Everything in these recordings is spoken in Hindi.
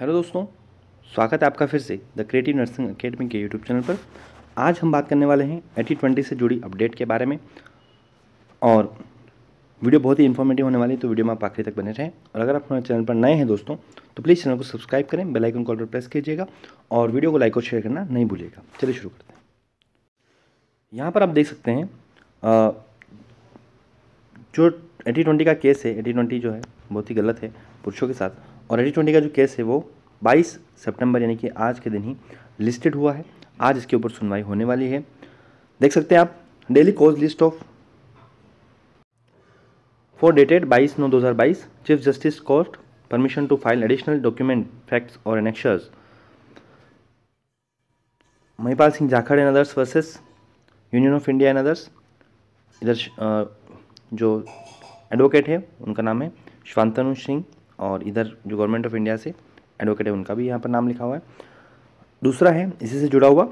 हेलो दोस्तों स्वागत है आपका फिर से द क्रिएटिव नर्सिंग अकेडमी के यूट्यूब चैनल पर आज हम बात करने वाले हैं एटी ट्वेंटी से जुड़ी अपडेट के बारे में और वीडियो बहुत ही इन्फॉर्मेटिव होने वाली है तो वीडियो में आप आखिरी तक बने रहें और अगर आप हमारे चैनल पर नए हैं दोस्तों तो प्लीज़ चैनल को सब्सक्राइब करें बेलाइकन कॉल पर प्रेस कीजिएगा और वीडियो को लाइक और शेयर करना नहीं भूलिएगा चलिए शुरू करते हैं यहाँ पर आप देख सकते हैं जो एटी ट्वेंटी का केस है एटी ट्वेंटी जो है बहुत ही गलत है पुरुषों के साथ और एडी ट्वेंटी का जो केस है वो 22 सितंबर यानी कि आज के दिन ही लिस्टेड हुआ है आज इसके ऊपर सुनवाई होने वाली है देख सकते हैं आप daily cause list of for dated 22 नौ 2022 chief justice court permission to file additional document facts और annexures Mahipal Singh Jakhar and others versus Union of India and others इधर जो एडवोकेट है उनका नाम है श्वांतनु सिंह और इधर जो गवर्नमेंट ऑफ इंडिया से एडवोकेट है उनका भी यहाँ पर नाम लिखा हुआ है दूसरा है इसी से जुड़ा हुआ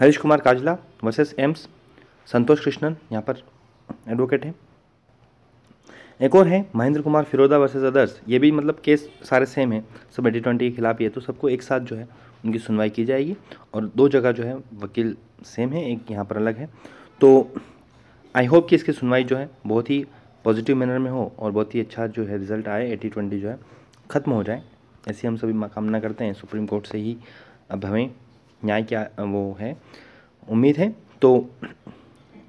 हरीश कुमार काजला वर्सेस एम्स संतोष कृष्णन यहाँ पर एडवोकेट है एक और है महेंद्र कुमार फिरोदा वर्सेस अदर्स ये भी मतलब केस सारे सेम है सब एटी ट्वेंटी के खिलाफ ये तो सबको एक साथ जो है उनकी सुनवाई की जाएगी और दो जगह जो है वकील सेम है एक यहाँ पर अलग है तो आई होप कि इसकी सुनवाई जो है बहुत ही पॉजिटिव मैनर में हो और बहुत ही अच्छा जो है रिज़ल्ट आए एटी ट्वेंटी जो है ख़त्म हो जाए ऐसी हम सभी कामना करते हैं सुप्रीम कोर्ट से ही अब हमें न्याय क्या वो है उम्मीद है तो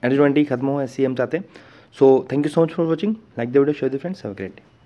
एटी ट्वेंटी खत्म हो ऐसी हम चाहते हैं so thank you so much for watching like the video share the friends have great